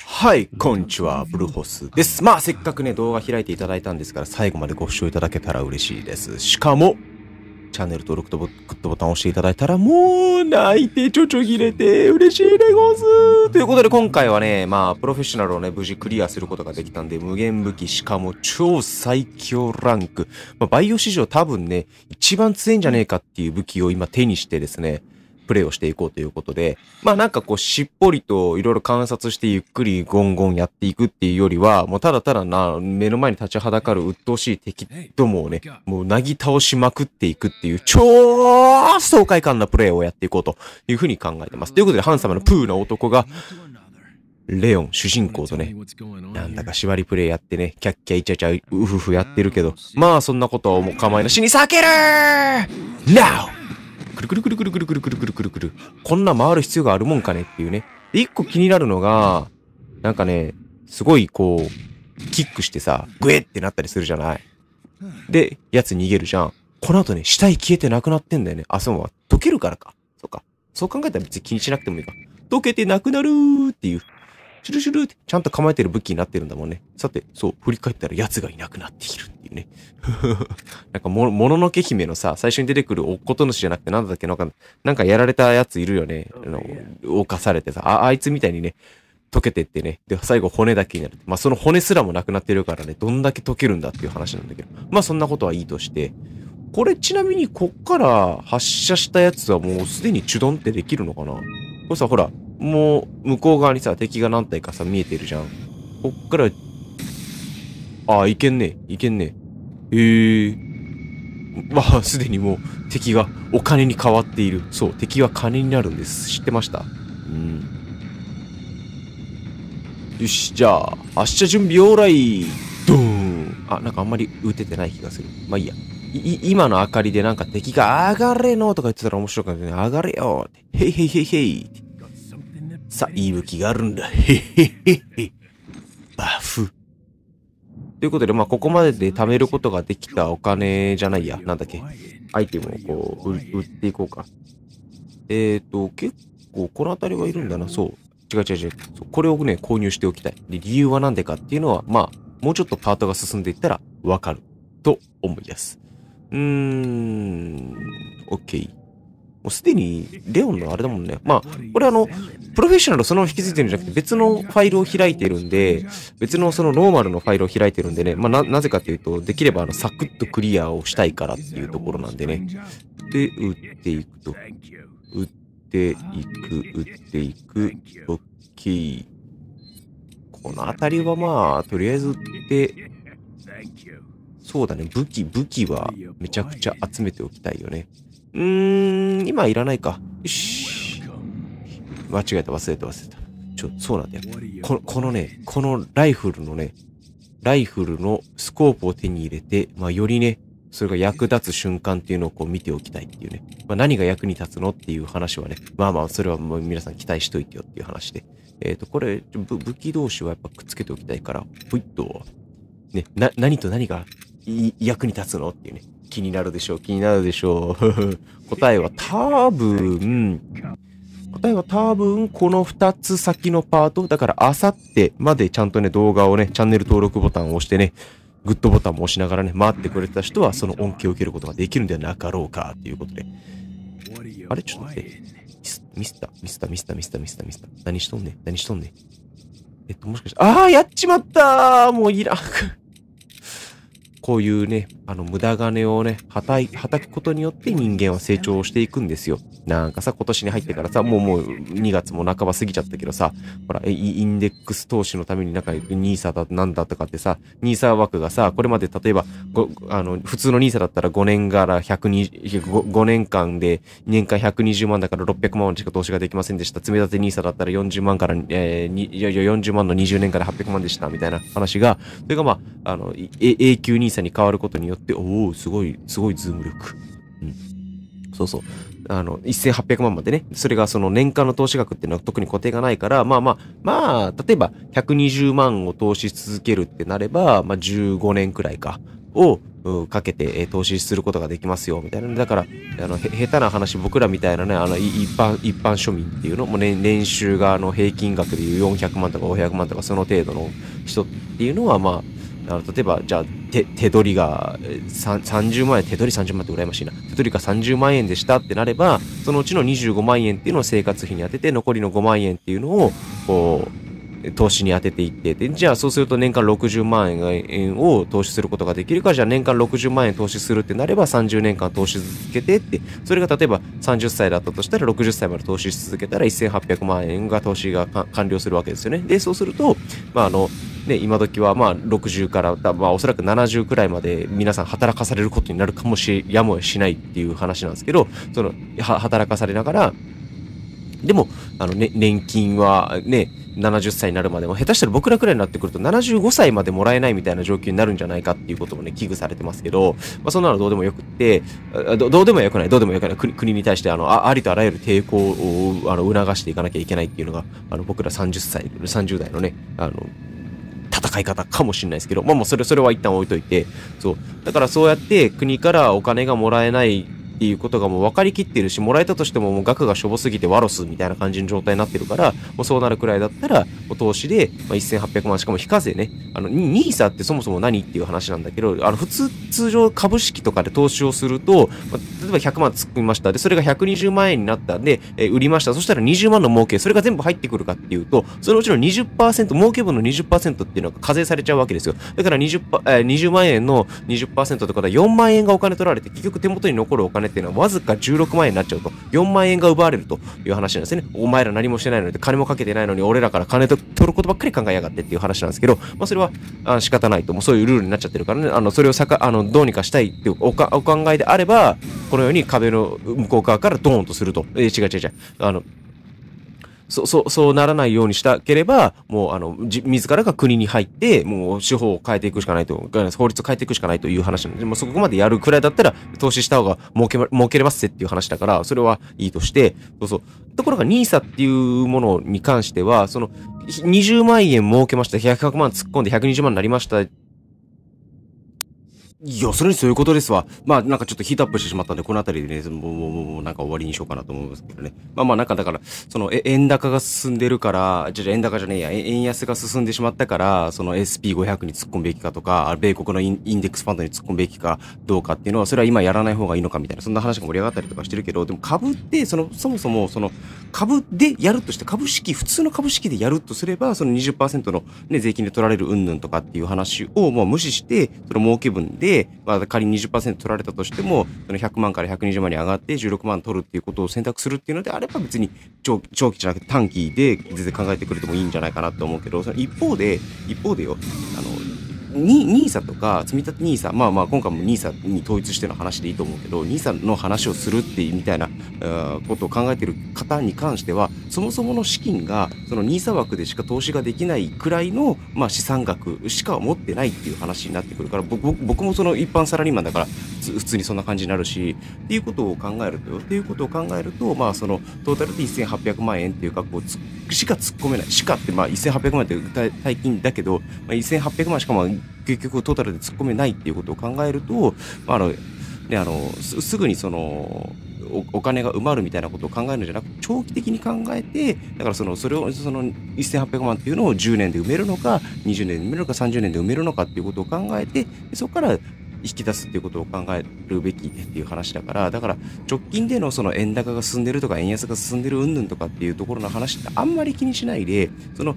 はい、こんにちは、ブルホスです。まあ、せっかくね、動画開いていただいたんですから、最後までご視聴いただけたら嬉しいです。しかも、チャンネル登録とグッドボタンを押していただいたら、もう、泣いて、ちょちょぎれて、嬉しいでごす。ということで、今回はね、まあ、プロフェッショナルをね、無事クリアすることができたんで、無限武器、しかも超最強ランク。まあ、バイオ史上多分ね、一番強いんじゃねえかっていう武器を今手にしてですね、プレイをしていこうということで、まあなんかこうしっぽりといろいろ観察してゆっくりゴンゴンやっていくっていうよりは、もうただただな、目の前に立ちはだかる鬱陶しい敵どもをね、もうなぎ倒しまくっていくっていう超爽快感なプレイをやっていこうというふうに考えてます。ということで、ハンサムのプーな男が、レオン、主人公とね、なんだか縛りプレイやってね、キャッキャイチャチャ、ウフフやってるけど、まあそんなことはもう構いなしに避ける !NOW! くるくるくるくるくるくるくるくるくるくる。こんな回る必要があるもんかねっていうね。で、一個気になるのが、なんかね、すごいこう、キックしてさ、グエってなったりするじゃないで、やつ逃げるじゃん。この後ね、死体消えてなくなってんだよね。あ、そう、溶けるからか。そうか。そう考えたら別に気にしなくてもいいか。溶けてなくなるーっていう。シュルシュルってちゃんと構えてる武器になってるんだもんね。さて、そう、振り返ったら奴がいなくなっている。ね。なんかも、ののけ姫のさ、最初に出てくるおっこと主じゃなくて、なんだっけ、なんか、なんかやられたやついるよね。あの、犯されてさ、あ、あいつみたいにね、溶けてってね。で、最後骨だけになる。まあ、その骨すらもなくなってるからね、どんだけ溶けるんだっていう話なんだけど。まあ、そんなことはいいとして。これちなみにこっから発射したやつはもうすでにチュドンってできるのかなこれさ、ほら、もう向こう側にさ、敵が何体かさ、見えてるじゃん。こっから、ああ、いけんねいけんねええまあ、すでにもう敵がお金に変わっている。そう、敵は金になるんです。知ってましたうん。よし、じゃあ、明日準備オーライドーンあ、なんかあんまり打ててない気がする。まあいいや。い、今の明かりでなんか敵が上がれのとか言ってたら面白かったね。上がれよへいへいへいへいさあ、いい武器があるんだ。へへへへ。バフ。ということで、まあ、ここまでで貯めることができたお金じゃないや、なんだっけ、アイテムをこう、売っていこうか。えっ、ー、と、結構、この辺りはいるんだな、そう。違う違う違う。これをね、購入しておきたい。で、理由はなんでかっていうのは、まあ、もうちょっとパートが進んでいったら、わかる。と思います。うーん、OK。うすでにレオンのあれだもんね。まあ、これあの、プロフェッショナルそのまま引き継いでるんじゃなくて別のファイルを開いてるんで、別のそのノーマルのファイルを開いてるんでね、まあな、なぜかっていうと、できればあの、サクッとクリアをしたいからっていうところなんでね。で、打っていくと。打っていく、打っていく、オッケー。この辺りはまあ、とりあえず打って、そうだね、武器、武器はめちゃくちゃ集めておきたいよね。うーん、今いらないか。よし。間違えた、忘れた、忘れた。ちょ、そうなんだよ。ここのね、このライフルのね、ライフルのスコープを手に入れて、まあ、よりね、それが役立つ瞬間っていうのをこう見ておきたいっていうね。まあ、何が役に立つのっていう話はね、まあまあ、それはもう皆さん期待しといてよっていう話で。えっ、ー、と、これ武、器同士はやっぱくっつけておきたいから、ぷいっと、ね、な、何と何が役に立つのっていうね。気になるでしょう、気になるでしょう。答えは多分、答えは多分、この2つ先のパート、だからあさってまでちゃんとね、動画をね、チャンネル登録ボタンを押してね、グッドボタンも押しながらね、待ってくれた人は、その恩恵を受けることができるんではなかろうか、ということで。あれちょっと待って。ミスった、ミスった、ミスった、ミスった、ミスった、ミスった。何しとんね何しとんねえっと、もしかして、ああ、やっちまったもういらん。こういうね、あの、無駄金をね、はたい、はたくことによって人間は成長していくんですよ。なんかさ、今年に入ってからさ、もうもう2月も半ば過ぎちゃったけどさ、ほら、インデックス投資のためになんか NISA だ、なんだとかってさ、NISA 枠がさ、これまで例えば、あの、普通の NISA だったら5年から120、5, 5年間で年間120万だから600万しか投資ができませんでした。積み立て NISA だったら40万から、えー、40万の20年から800万でした、みたいな話が、それがまあ、あの、永久 NISA に変わることによって、って、おお、すごい、すごいズーム力。うん。そうそう。あの、1800万までね。それがその年間の投資額っていうのは特に固定がないから、まあまあ、まあ、例えば120万を投資し続けるってなれば、まあ15年くらいか。をかけて、え投資することができますよみたいなだからあの下手な話僕らみたいなねあの一般一般庶民っていうのもね年収があの平均額でいう400万とか500万とかその程度の人っていうのはまああの例えば、じゃあ、手、手取りが30万円、手取り30万って羨ましいな。手取りが30万円でしたってなれば、そのうちの25万円っていうのを生活費に当てて、残りの5万円っていうのを、こう、投資に当てていってで、じゃあそうすると年間60万円を投資することができるか、じゃあ年間60万円投資するってなれば30年間投資続けてって、それが例えば30歳だったとしたら60歳まで投資し続けたら1800万円が投資が完了するわけですよね。で、そうすると、まああの、ね、今時はまあ60から、まあおそらく70くらいまで皆さん働かされることになるかもし、やむをしないっていう話なんですけど、その、働かされながら、でも、あのね、年金はね、70歳になるまでも、下手したら僕らくらいになってくると75歳までもらえないみたいな状況になるんじゃないかっていうこともね、危惧されてますけど、まあ、そんなのどうでもよくって、どうでもよくない、どうでもよくない国国に対して、あのあ、ありとあらゆる抵抗をあの促していかなきゃいけないっていうのが、あの僕ら30歳、30代のね、あの、戦い方かもしれないですけど、まあもうそれ、それは一旦置いといて、そう。だからそうやって国からお金がもらえないっていうことがもう分かりきってるし、もらえたとしてももう額がしょぼすぎてワロスみたいな感じの状態になってるから、もうそうなるくらいだったら、お投資で、まあ、1800万、しかも非課税ね。あの、NISA ってそもそも何っていう話なんだけど、あの、普通、通常株式とかで投資をすると、まあ、例えば100万作りました。で、それが120万円になったんで、えー、売りました。そしたら20万の儲け、それが全部入ってくるかっていうと、そのうちの20%、儲け分の20%っていうのが課税されちゃうわけですよ。だから20、えー、20万円の20%とかこと4万円がお金取られて、結局手元に残るお金金っていうのはわずか16万円になっちゃうと、4万円が奪われるという話なんですね。お前ら何もしてないので、金もかけてないのに、俺らから金と取ることばっかり考えやがってっていう話なんですけど、まあ、それはあ仕方ないと、もうそういうルールになっちゃってるからね、あのそれをさかあのどうにかしたいっていうお考えであれば、このように壁の向こう側からドーンとすると、え違う違う違う、あの、そ、そ、そうならないようにしたければ、もう、あの、自、自らが国に入って、もう、司法を変えていくしかないと、法律を変えていくしかないという話なんで、もうそこまでやるくらいだったら、投資した方が儲け、儲けれますっていう話だから、それはいいとして、そうそう。ところが NISA っていうものに関しては、その、20万円儲けました、100万突っ込んで120万になりました要するにそういうことですわ。まあなんかちょっとヒートアップしてしまったんで、この辺りでね、もう、もう、もうなんか終わりにしようかなと思うんですけどね。まあまあなんかだから、その、え、円高が進んでるから、じゃじゃ円高じゃねえや、円安が進んでしまったから、その SP500 に突っ込むべきかとか、米国のインインデックスファンドに突っ込むべきかどうかっていうのは、それは今やらない方がいいのかみたいな、そんな話が盛り上がったりとかしてるけど、でも株って、その、そもそも、その、株でやるとして、株式、普通の株式でやるとすれば、その20%のね、税金で取られる云々とかっていう話を、もう無視して、その儲け分で、で、まあ、仮に20%取られたとしても、その100万から120万に上がって16万取るっていうことを選択するっていうのであれば別に長長期じゃなくて短期で全然考えてくれてもいいんじゃないかなと思うけど、その一方で、一方でよ、あの、NISA とか積み立て NISA まあまあ今回も NISA に統一しての話でいいと思うけど NISA の話をするっていうみたいなことを考えてる方に関してはそもそもの資金がその NISA 枠でしか投資ができないくらいの、まあ、資産額しか持ってないっていう話になってくるから僕もその一般サラリーマンだから普通にそんな感じになるしっていうことを考えるとっていうことを考えるとまあそのトータルで1800万円っていう額をつしか突っ込めない。しかってまあ1800万って大金だけど、まあ、1800万しかも、結局トータルで突っ込めないっていうことを考えると、まあ、あの、ね、あのす、すぐにその、お金が埋まるみたいなことを考えるんじゃなく長期的に考えてだからそのそれをその1800万っていうのを10年で埋めるのか20年で埋めるのか30年で埋めるのかっていうことを考えてそこから引き出すっていうことを考えるべきっていう話だから、だから直近でのその円高が進んでるとか円安が進んでる云々とかっていうところの話ってあんまり気にしないで、その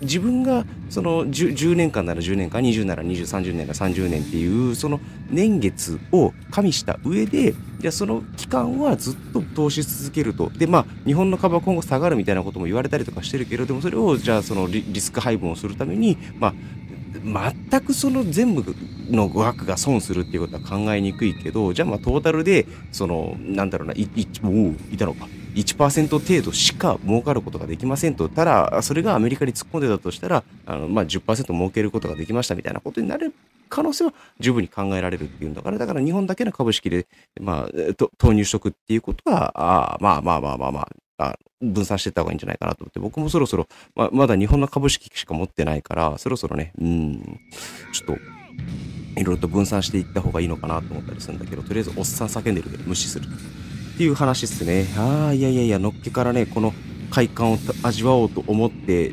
自分がその 10, 10, 年間なら10年間20なら2030年なら30年っていうその年月を加味した上でじゃあその期間はずっと投資続けるとでまあ日本の株は今後下がるみたいなことも言われたりとかしてるけど、でもそれをじゃあそのリスク配分をするためにまあ全くその全部の学が損するっていうことは考えにくいけどじゃあまあトータルでそのなんだろうな1%おーいたのか1%程度しか儲かることができませんとただそれがアメリカに突っ込んでたとしたらあの、まあ10、儲けることができましたみたいなことになる可能性は十分に考えられるっていうんだからだから日本だけの株式で、まあ、投入しとくっていうことはあまあまあまあまあまああ分散していった方がいいんじゃないかなと思って、僕もそろそろ、ままだ日本の株式しか持ってないから、そろそろね、うん、ちょっと、いろいろと分散していった方がいいのかなと思ったりするんだけど、とりあえずおっさん叫んでるけど無視する。っていう話っすね。ああ、いやいやいや、のっけからね、この快感を味わおうと思って、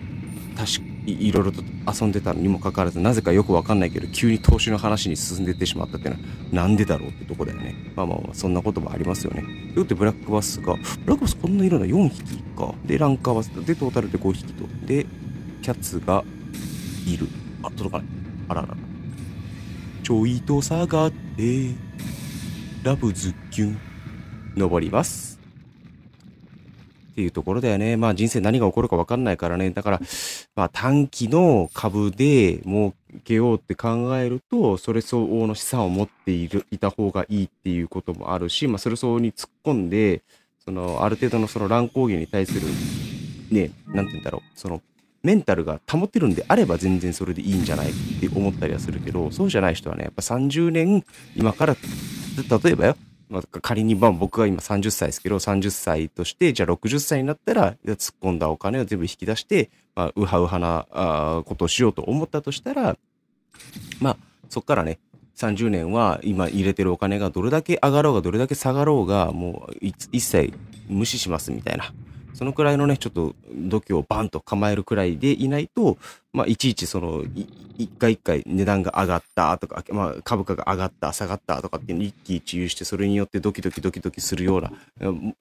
確かいろいろと遊んでたのにもかかわらずなぜかよくわかんないけど急に投資の話に進んでってしまったっていうのはなんでだろうってとこだよねまあまあまあそんなこともありますよねよってブラックバスがブラックバスこんな色なの4匹かでランカーバスでトータルで5匹とでキャッツがいるあ届かないあらららちょいと下がってラブズキュン登りますっていうところだよね。まあ人生何が起こるか分かんないからね。だから、まあ短期の株で儲けようって考えると、それ相応の資産を持っている、いた方がいいっていうこともあるし、まあそれ相応に突っ込んで、その、ある程度のその乱高下に対する、ね、なんて言うんだろう、その、メンタルが保てるんであれば全然それでいいんじゃないって思ったりはするけど、そうじゃない人はね、やっぱ30年、今から、例えばよ、まあ、仮に、まあ、僕は今30歳ですけど、30歳として、じゃあ60歳になったら、突っ込んだお金を全部引き出して、まあ、ウハなあことをしようと思ったとしたら、まあ、そっからね、30年は今入れてるお金がどれだけ上がろうがどれだけ下がろうがもう一切無視しますみたいなそのくらいのね、ちょっと度胸をバンと構えるくらいでいないと、まあ、いちいちその、一回一回値段が上がったとか、まあ、株価が上がった、下がったとかっていうのを一喜一憂して、それによってドキドキドキドキするような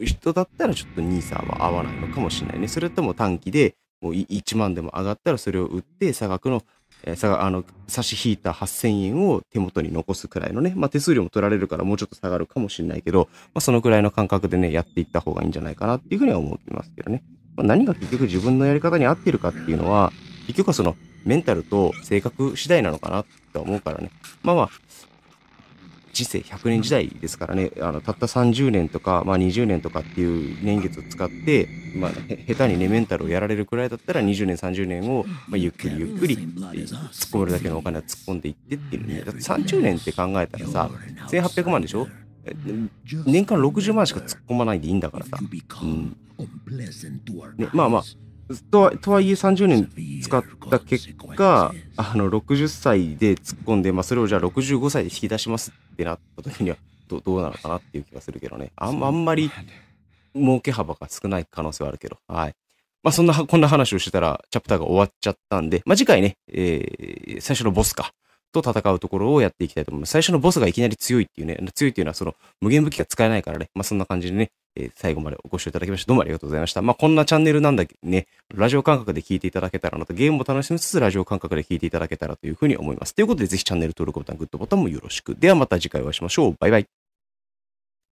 人だったら、ちょっと NISA は合わないのかもしれないね。それとも短期で、もう1万でも上がったらそれを売って、差額のえさあの差し引いた8000円を手元に残すくらいのね、まあ、手数料も取られるからもうちょっと下がるかもしれないけど、まあ、そのくらいの感覚でね、やっていった方がいいんじゃないかなっていうふうには思ってますけどね。まあ、何が結局自分のやり方に合ってるかっていうのは、結局はそのメンタルと性格次第なのかなって思うからね。まあまあ、時世100年時代ですからねあのたった30年とか、まあ、20年とかっていう年月を使って、まあ、下手にねメンタルをやられるくらいだったら20年30年を、まあ、ゆっくりゆっくり突っ込めるだけのお金は突っ込んでいってっていうねだ30年って考えたらさ1800万でしょ年間60万しか突っ込まないでいいんだからさ。うんね、まあまあととはいえ30年使った結果あの60歳で突っ込んで、まあ、それをじゃあ65歳で引き出しますってなった時にはどどうなのかなっていう気がするけどねあんあんまり儲け幅が少ない可能性はあるけどはいまあそんなこんな話をしてたらチャプターが終わっちゃったんで、まあ、次回ね、えー、最初のボスかと戦うところをやっていきたいと思います。最初のボスがいきなり強いっていうね、強いっていうのはその無限武器が使えないからね、まあそんな感じでね、えー、最後までご視聴いただきまして、どうもありがとうございました。まあ、こんなチャンネルなんだけね、ラジオ感覚で聞いていただけたらなと、ゲームも楽しみつつ、ラジオ感覚で聞いていただけたらというふうに思います。ということで、ぜひチャンネル登録ボタン、グッドボタンもよろしく。ではまた次回お会いしましょう。バイバイ。